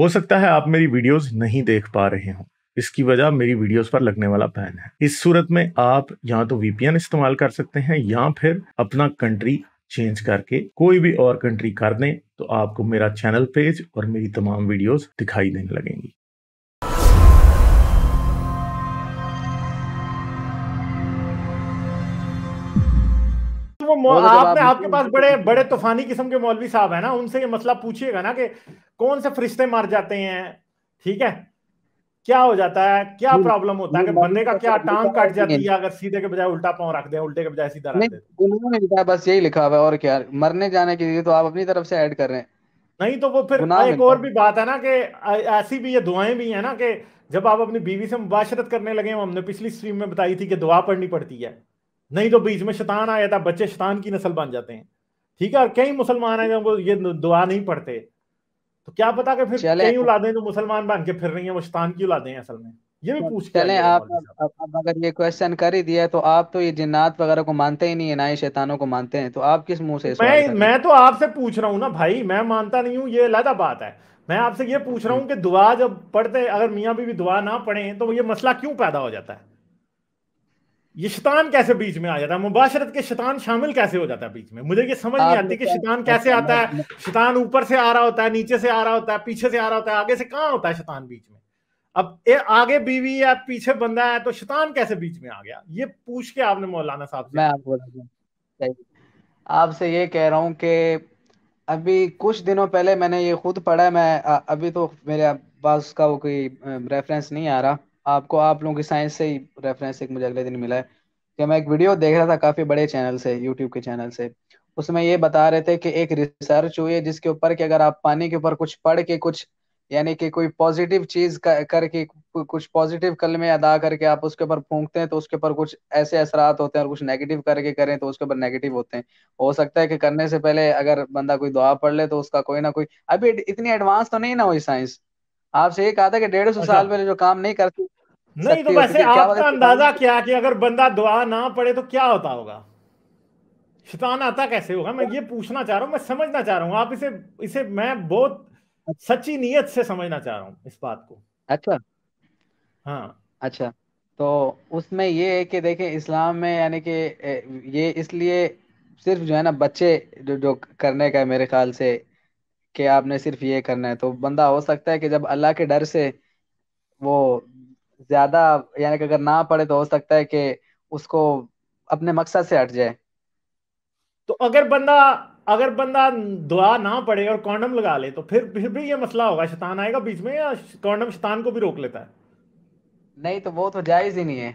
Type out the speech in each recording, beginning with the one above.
हो सकता है आप मेरी वीडियोस नहीं देख पा रहे हो इसकी वजह मेरी वीडियोस पर लगने वाला बैन है इस सूरत में आप या तो वीपीएन इस्तेमाल कर सकते हैं या फिर अपना कंट्री चेंज करके कोई भी और कंट्री कर दें तो आपको मेरा चैनल पेज और मेरी तमाम वीडियोस दिखाई देने लगेंगी आपने तो आपके पास बड़े बड़े तूफानी किस्म के मौलवी साहब है ना उनसे ये मसला मतलब पूछिएगा ना कि कौन से फरिश्ते मार जाते हैं ठीक है क्या हो जाता है क्या प्रॉब्लम होता है कि बंदे का क्या टांग कट जाती है अगर सीधे के बजाय उल्टा पांव रख दे उल्टे के बजाय सीधा रख दे उन्होंने लिखा बस यही लिखा हुआ है और क्या मरने जाने के लिए तो आप अपनी तरफ से ऐड कर रहे हैं नहीं तो वो फिर एक और भी बात है ना कि ऐसी भी ये दुआएं भी है ना कि जब आप अपनी बीवी से मुबाशरत करने लगे हमने पिछली स्ट्रीम में बताई थी कि दुआ पढ़नी पड़ती है नहीं तो बीच में शैतान आ जाता बच्चे शैतान की नस्ल बन जाते हैं ठीक है और कई मुसलमान हैं वो ये दुआ नहीं पढ़ते तो क्या पता कि फिर कई तो- औलादें जो मुसलमान बन के फिर रही है वो शैतान की औलादें हैं असल में ये भी पूछ चले आप, अगर ये क्वेश्चन कर ही दिया तो आप तो ये जिन्नात वगैरह को मानते ही नहीं है ना ये शैतानों को मानते हैं तो आप किस मुंह से मैं मैं तो आपसे पूछ रहा हूँ ना भाई मैं मानता नहीं हूँ ये अलहदा बात है मैं आपसे ये पूछ रहा हूँ कि दुआ जब पढ़ते अगर मियाँ भी, भी दुआ ना पढ़े तो ये मसला क्यों पैदा हो जाता है ये शैतान कैसे बीच में आ जाता है मुबाशरत के शैतान शामिल कैसे हो जाता है बीच में मुझे ये समझ नहीं आती कि शैतान कैसे आता है शैतान ऊपर से आ रहा होता है नीचे से आ रहा होता है पीछे से आ रहा होता है आगे से कहाँ होता है शैतान बीच में अब ए, आगे बीवी या पीछे बंदा है तो शैतान कैसे बीच में आ गया ये पूछ के आपने मौलाना साहब से मैं आपको आपसे ये कह रहा हूँ कि अभी कुछ दिनों पहले मैंने ये खुद पढ़ा मैं अभी तो मेरे पास उसका वो कोई रेफरेंस नहीं आ रहा आपको आप लोगों की साइंस से ही रेफरेंस एक मुझे अगले दिन मिला है कि मैं एक वीडियो देख रहा था काफी बड़े चैनल से यूट्यूब के चैनल से उसमें ये बता रहे थे कि एक रिसर्च हुई है जिसके ऊपर कि अगर आप पानी के ऊपर कुछ पढ़ के कुछ यानी कि कोई पॉजिटिव चीज करके कुछ पॉजिटिव कलमे अदा करके आप उसके ऊपर फूंकते हैं तो उसके ऊपर कुछ ऐसे असरात होते हैं और कुछ नेगेटिव करके करें तो उसके ऊपर नेगेटिव होते हैं हो सकता है कि करने से पहले अगर बंदा कोई दुआ पढ़ ले तो उसका कोई ना कोई अभी इतनी एडवांस तो नहीं ना हुई साइंस आपसे ये कहा था कि डेढ़ सौ अच्छा। साल पहले जो काम नहीं करती नहीं तो वैसे आपका अंदाजा क्या कि अगर बंदा दुआ ना पड़े तो क्या होता होगा शैतान आता कैसे होगा मैं ये पूछना चाह रहा हूँ मैं समझना चाह रहा हूँ आप इसे इसे मैं बहुत सच्ची नीयत से समझना चाह रहा हूँ इस बात को अच्छा हाँ अच्छा तो उसमें ये है कि देखें इस्लाम में यानी कि ये इसलिए सिर्फ जो है ना बच्चे जो जो करने का है मेरे ख्याल से कि आपने सिर्फ ये करना है तो बंदा हो सकता है कि जब अल्लाह के डर से वो ज्यादा यानी कि अगर ना पड़े तो हो सकता है कि उसको अपने मकसद से हट जाए तो अगर बंदा अगर बंदा दुआ ना पड़े और कॉन्डम लगा ले तो फिर फिर भी ये मसला होगा शैतान आएगा बीच में या कॉन्डम शैतान को भी रोक लेता है नहीं तो वो तो जायज ही नहीं है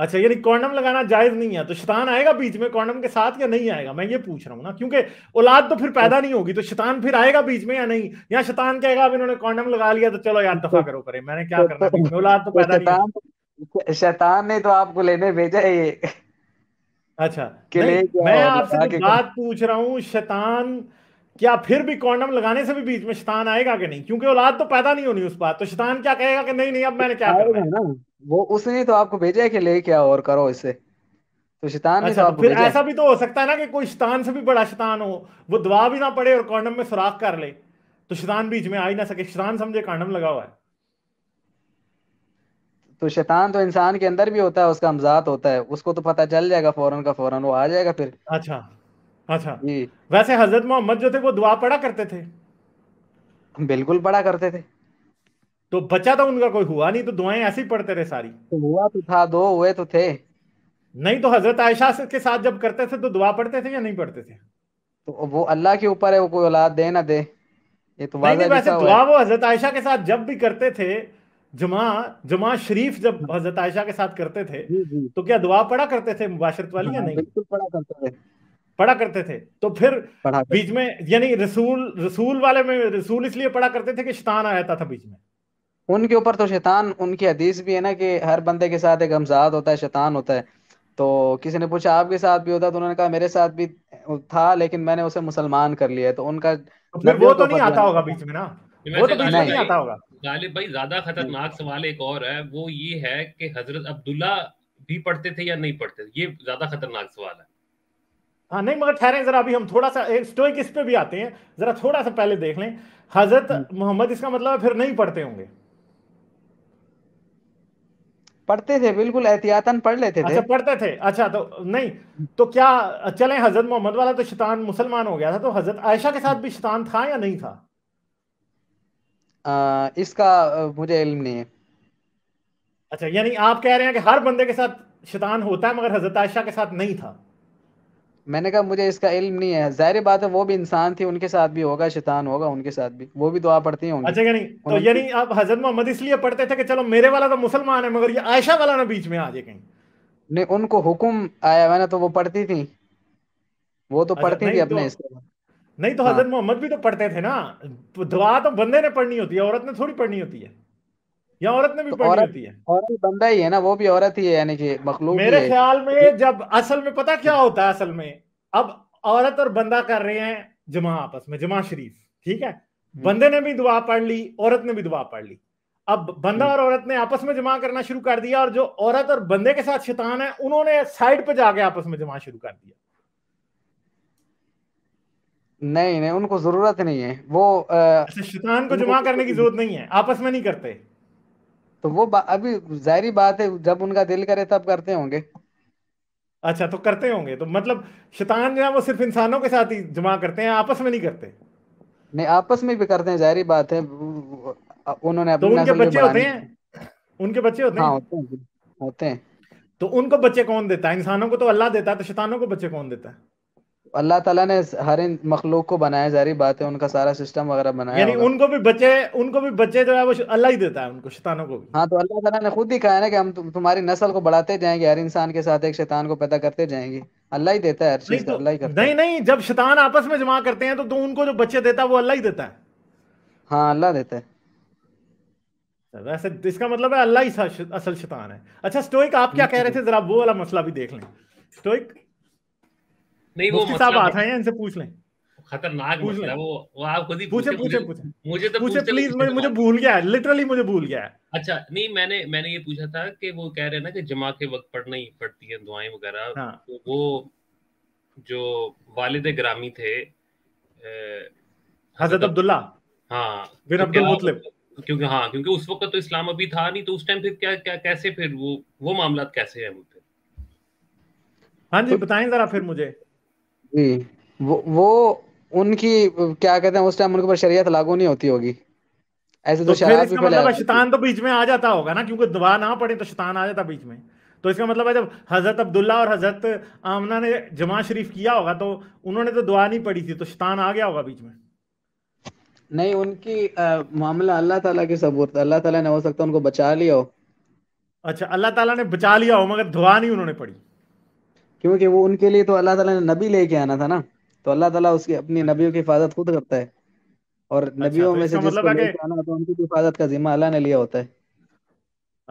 अच्छा यानी कॉन्डम लगाना जायज नहीं है तो शैतान आएगा बीच में कॉन्डम के साथ या नहीं आएगा मैं ये पूछ रहा हूँ ना क्योंकि औलाद तो फिर पैदा नहीं होगी तो शैतान फिर आएगा बीच में या नहीं या शैतान कहेगा अब इन्होंने कॉन्डम लगा लिया तो चलो यार दफा करो करे मैंने क्या करना औलाद तो पैदा नहीं शैतान ने तो आपको लेने भेजा है ये अच्छा मैं आपसे बात पूछ रहा हूँ शैतान क्या फिर भी कॉन्डम लगाने से भी बीच में शैतान आएगा कि नहीं क्योंकि औलाद तो पैदा नहीं होनी उस बात तो शैतान क्या कहेगा कि नहीं नहीं अब मैंने क्या करना है ना वो उसने तो आपको भेजा है कि ले क्या और करो इससे तो शैतान तो अच्छा, तो फिर ऐसा भी तो हो सकता है ना कि कोई शैतान से भी बड़ा शैतान हो वो दवा भी ना पड़े और कॉन्डम में सुराख कर ले तो शैतान बीच में आ ही ना सके शैतान समझे कॉन्डम लगा हुआ है तो शैतान तो इंसान के अंदर भी होता है उसका हमजात होता है उसको तो पता चल जाएगा फौरन का फौरन वो आ जाएगा फिर अच्छा अच्छा वैसे हजरत मोहम्मद जो थे वो दुआ पढ़ा करते थे बिल्कुल पढ़ा करते थे तो बचा तो उनका कोई हुआ नहीं तो दुआएं ऐसी पढ़ते रहे सारी तो हुआ तो था दो हुए तो थे नहीं तो हजरत आयशा के साथ जब करते थे तो दुआ पढ़ते थे या नहीं पढ़ते थे तो वो अल्लाह के ऊपर है वो कोई औलाद दे ना दे ये तो नहीं, नहीं वैसे दुआ वो हजरत आयशा के साथ जब भी करते थे जमा जमा शरीफ जब हाँ। हजरत आयशा के साथ करते थे तो क्या दुआ पढ़ा करते थे मुबाशरत वाली हाँ, या नहीं बिल्कुल पढ़ा करते थे पढ़ा करते थे तो फिर बीच में यानी रसूल रसूल वाले में रसूल इसलिए पढ़ा करते थे कि शैतान आ जाता था बीच में उनके ऊपर तो शैतान उनकी हदीस भी है ना कि हर बंदे के साथ एक हमजाद होता है शैतान होता है तो किसी ने पूछा आपके साथ भी होता तो उन्होंने कहा मेरे साथ भी था लेकिन मैंने उसे मुसलमान कर लिया तो उनका तो फिर वो तो नहीं आता होगा बीच में ना वो तो बीच में नहीं आता होगा गालिब भाई ज्यादा खतरनाक सवाल एक और है वो ये है कि हजरत अब्दुल्ला भी पढ़ते थे या नहीं पढ़ते ये ज्यादा खतरनाक सवाल है हाँ नहीं मगर ठहरे जरा अभी हम थोड़ा सा स्टोइक इस पे भी आते हैं जरा थोड़ा सा पहले देख लें हजरत हम्म। मोहम्मद इसका मतलब फिर नहीं पढ़ते होंगे पढ़ते थे बिल्कुल एहतियातन पढ़ लेते थे अच्छा पढ़ते थे अच्छा तो नहीं तो क्या चले हजरत मोहम्मद वाला तो शैतान मुसलमान हो गया था तो हजरत आयशा के साथ भी शैतान था या नहीं था आ, इसका मुझे इल्म नहीं है अच्छा यानी आप कह रहे हैं कि हर बंदे के साथ शैतान होता है मगर हजरत आयशा के साथ नहीं था मैंने कहा मुझे इसका इल्म नहीं है जाहिर बात है वो भी इंसान थी उनके साथ भी होगा शैतान होगा उनके साथ भी वो भी दुआ पढ़ती होंगी अच्छा नहीं तो यानी आप हजरत मोहम्मद इसलिए पढ़ते थे कि चलो मेरे वाला तो मुसलमान है मगर ये आयशा वाला ना बीच में आ जाए कहीं नहीं उनको हुक्म आया हुआ ना तो वो पढ़ती थी वो तो अच्छा, पढ़ती थी अपने तो- नहीं तो हजरत हाँ। मोहम्मद भी तो पढ़ते थे ना तो दुआ तो बंदे ने पढ़नी होती है औरत ने थोड़ी पढ़नी होती है या औरत ने भी तो पढ़ी होती है औरत बंदा ही है ना वो भी औरत ही है यानी कि मखलूक मेरे ख्याल में जब असल में पता क्या होता है असल में अब औरत और बंदा कर रहे हैं जमा आपस में जमा शरीफ ठीक है हम्म। बंदे ने भी दुआ पढ़ ली औरत ने भी दुआ पढ़ ली अब बंदा हम्म। और औरत ने आपस में जमा करना शुरू कर दिया और जो औरत और बंदे के साथ शैतान है उन्होंने साइड पे जाके आपस में जमा शुरू कर दिया नहीं नहीं उनको जरूरत नहीं है वो अच्छा, शैतान को जमा करने की जरूरत नहीं है आपस में नहीं करते तो वो अभी जाहिर बात है जब उनका दिल करे तब करते होंगे अच्छा तो करते होंगे तो मतलब शैतान जो है वो सिर्फ इंसानों के साथ ही जमा करते हैं आपस में नहीं करते नहीं आपस में भी करते हैं जाहरी बात है उन्होंने तो उनके बच्चे होते हैं उनके बच्चे होते हैं हाँ, होते हैं होते हैं तो उनको बच्चे कौन देता है इंसानों को तो अल्लाह देता है तो शैतानों को बच्चे कौन देता है अल्लाह ताला ने हर इन मखलूक को बनाया जा रही बात है उनका सारा सिस्टम वगैरह बनाया यानी उनको भी बचे उनको भी बचे जो है वो अल्लाह ही देता है उनको शैतानों को भी हाँ तो अल्लाह ताला ने खुद ही कहा है ना कि हम तुम्हारी नस्ल को बढ़ाते जाएंगे हर इंसान के साथ एक शैतान को पैदा करते जाएंगे अल्लाह ही देता है हर चीज तो, अल्लाह ही करता नहीं नहीं जब शैतान आपस में जमा करते हैं तो, तो उनको जो बच्चे देता है वो अल्लाह ही देता है हाँ अल्लाह देता है वैसे इसका मतलब है अल्लाह ही असल शैतान है अच्छा स्टोइक आप क्या हम्म, कह रहे थे जरा वो वाला मसला भी देख लें स्टोइक नहीं वो साहब मतलब है इनसे पूछ लें खतरनाक मतलब वो वो आप खुद ही पूछे पूछे पूछे मुझे तो पूछे प्लीज मुझे मुझे भूल गया है लिटरली मुझे भूल गया है अच्छा नहीं मैंने मैंने ये पूछा था कि वो कह रहे हैं ना कि जमा के वक्त पढ़ना ही पड़ती है दुआएं वगैरह हाँ। तो वो जो वालिद ग्रामी थे हजरत अब्दुल्ला हाँ बिन तो अब्दुल मुतलिब क्योंकि हाँ क्योंकि उस वक्त तो इस्लाम अभी था नहीं तो उस टाइम फिर क्या क्या कैसे फिर वो वो मामला कैसे है हाँ जी बताएं जरा फिर मुझे जी हम्म। वो वो उनकी क्या कहते हैं उस टाइम उनके ऊपर शरीयत लागू नहीं होती होगी ऐसे तो, तो फिर शराब भी इसका मतलब शैतान तो बीच में आ जाता होगा ना क्योंकि दुआ ना पड़े तो शैतान आ जाता बीच में तो इसका मतलब है जब हजरत अब्दुल्ला और हजरत आमना ने जमा शरीफ किया होगा तो उन्होंने तो दुआ नहीं पड़ी थी तो शैतान आ गया होगा बीच में नहीं उनकी आ, मामला अल्लाह ताला के सबूत अल्लाह ताला ने हो सकता उनको बचा लिया हो अच्छा अल्लाह ताला ने बचा लिया हो मगर दुआ नहीं उन्होंने पड़ी क्योंकि वो उनके लिए तो अल्लाह ताला ने नबी लेके आना था ना तो अल्लाह ताला उसके अपनी नबियों की हिफाजत खुद करता है और अच्छा, नबियों तो में से जिसको मतलब लेके आना तो उनकी हिफाजत का जिम्मा अल्लाह ने लिया होता है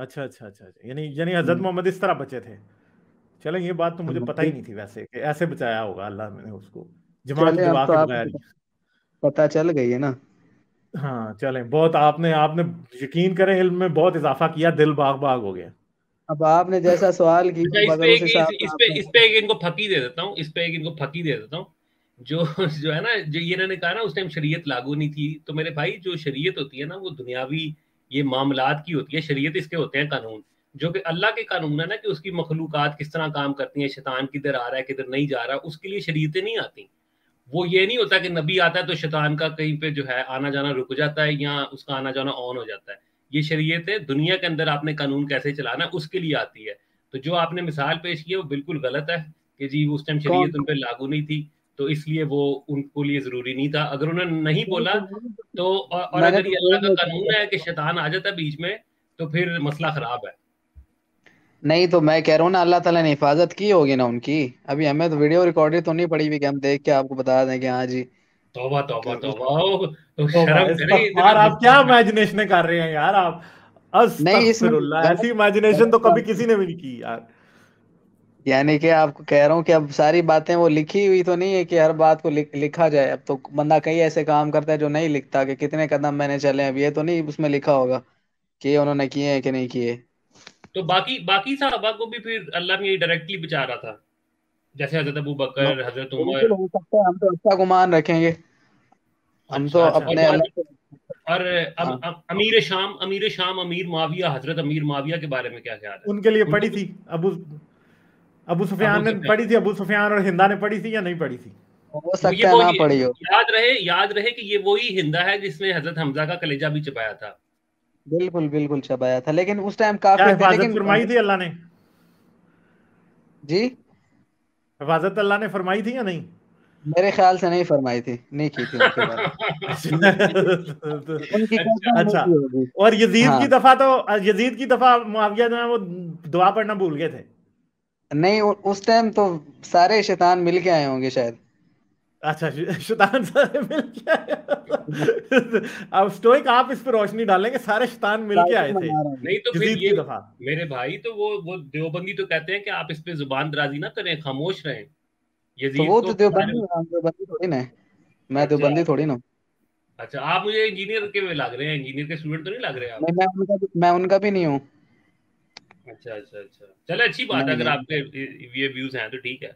अच्छा अच्छा अच्छा, अच्छा। यानी यानी हजरत हम्म। मोहम्मद इस तरह बचे थे चले ये बात तो मुझे पता ही हम्म। नहीं थी वैसे कि ऐसे बचाया होगा अल्लाह ने उसको जमात तो के बाद पता चल गई है ना हाँ चलें बहुत आपने आपने यकीन करें इल्म में बहुत इजाफा किया दिल बाग बाग हो गया अब आपने जैसा सवाल किया अच्छा, इस पे इस, पे इस पे एक इनको फकी दे देता हूँ इस पे एक इनको फकी दे देता हूँ जो जो है ना जो ये इन्होंने कहा ना उस टाइम शरीयत लागू नहीं थी तो मेरे भाई जो शरीयत होती है ना वो दुनियावी ये मामलात की होती है शरीयत इसके होते हैं कानून जो कि अल्लाह के कानून है ना कि उसकी मखलूक किस तरह काम करती है शैतान किधर आ रहा है किधर नहीं जा रहा उसके लिए शरीयतें नहीं आती वो ये नहीं होता कि नबी आता है तो शैतान का कहीं पे जो है आना जाना रुक जाता है या उसका आना जाना ऑन हो जाता है ये शरीयत है दुनिया के अंदर आपने कानून कैसे चलाना उसके लिए आती है तो जो आपने मिसाल पेश की है वो बिल्कुल गलत है कि जी उस टाइम शरीयत उन पर लागू नहीं थी तो इसलिए वो उनको लिए जरूरी नहीं था अगर उन्होंने नहीं बोला तो और, अगर तो ये अल्लाह का तो कानून है कि शैतान आ जाता बीच में तो फिर मसला खराब है नहीं तो मैं कह रहा हूँ ना अल्लाह ताला ने हिफाजत की होगी ना उनकी अभी हमें तो वीडियो रिकॉर्डिंग तो नहीं पड़ी हुई कि हम देख के आपको बता दें कि हाँ जी आप क्या इमेजिनेशन कर रहे हैं यार आप ऐसी इमेजिनेशन तो कभी किसी ने भी नहीं की यार यानी कि आपको कह रहा हूँ कि अब सारी बातें वो लिखी हुई तो नहीं है कि हर बात को लिख, लिखा जाए अब तो बंदा कई ऐसे काम करता है जो नहीं लिखता कि कितने कदम मैंने चले अब ये तो नहीं उसमें लिखा होगा कि उन्होंने किए हैं कि नहीं किए तो बाकी बाकी साहबा को भी फिर अल्लाह ने डायरेक्टली बचा रहा था जैसे हजरत अबू बकर हाँ। हजरत उमर तो हो सकता है हम तो अच्छा गुमान रखेंगे हम तो अच्छा, अपने और हाँ। अब अमीर शाम अमीर शाम अमीर माविया हजरत अमीर माविया के बारे में क्या ख्याल है उनके लिए पढ़ी थी अबू अबू सुफियान ने पढ़ी थी अबू सुफियान और हिंदा ने पढ़ी थी या नहीं पढ़ी थी हो तो सकता है ना पढ़ी हो याद रहे याद रहे कि ये वही हिंदा है जिसने हजरत हमजा का कलेजा भी चबाया था बिल्कुल बिल्कुल चबाया था लेकिन उस टाइम काफी लेकिन फरमाई थी अल्लाह ने जी हिफाजत अल्लाह ने फरमाई थी या नहीं मेरे ख्याल से नहीं फरमाई थी नहीं की थी अच्छा, अच्छा। और यजीद की हाँ। दफा तो यजीद की दफा मुआविया जो है वो दुआ पढ़ना भूल गए थे नहीं उस टाइम तो सारे शैतान मिल के आए होंगे शायद अच्छा सारे मिल के अब स्टोइक आप इस पर रोशनी डालेंगे सारे शतान मिल के आए थे नहीं तो फिर तो ये मेरे भाई तो वो वो देवबंदी तो कहते हैं कि आप इस पे जुबान दराजी ना करें खामोश रहें ये तो वो तो, तो देवबंदी देवबंदी थोड़ी ना मैं अच्छा। देवबंदी थोड़ी ना अच्छा आप मुझे इंजीनियर के लग रहे हैं इंजीनियर के स्टूडेंट तो नहीं लग रहे आप मैं उनका मैं उनका भी नहीं हूँ अच्छा अच्छा अच्छा चलो अच्छी बात है अगर आपके ये व्यूज हैं तो ठीक है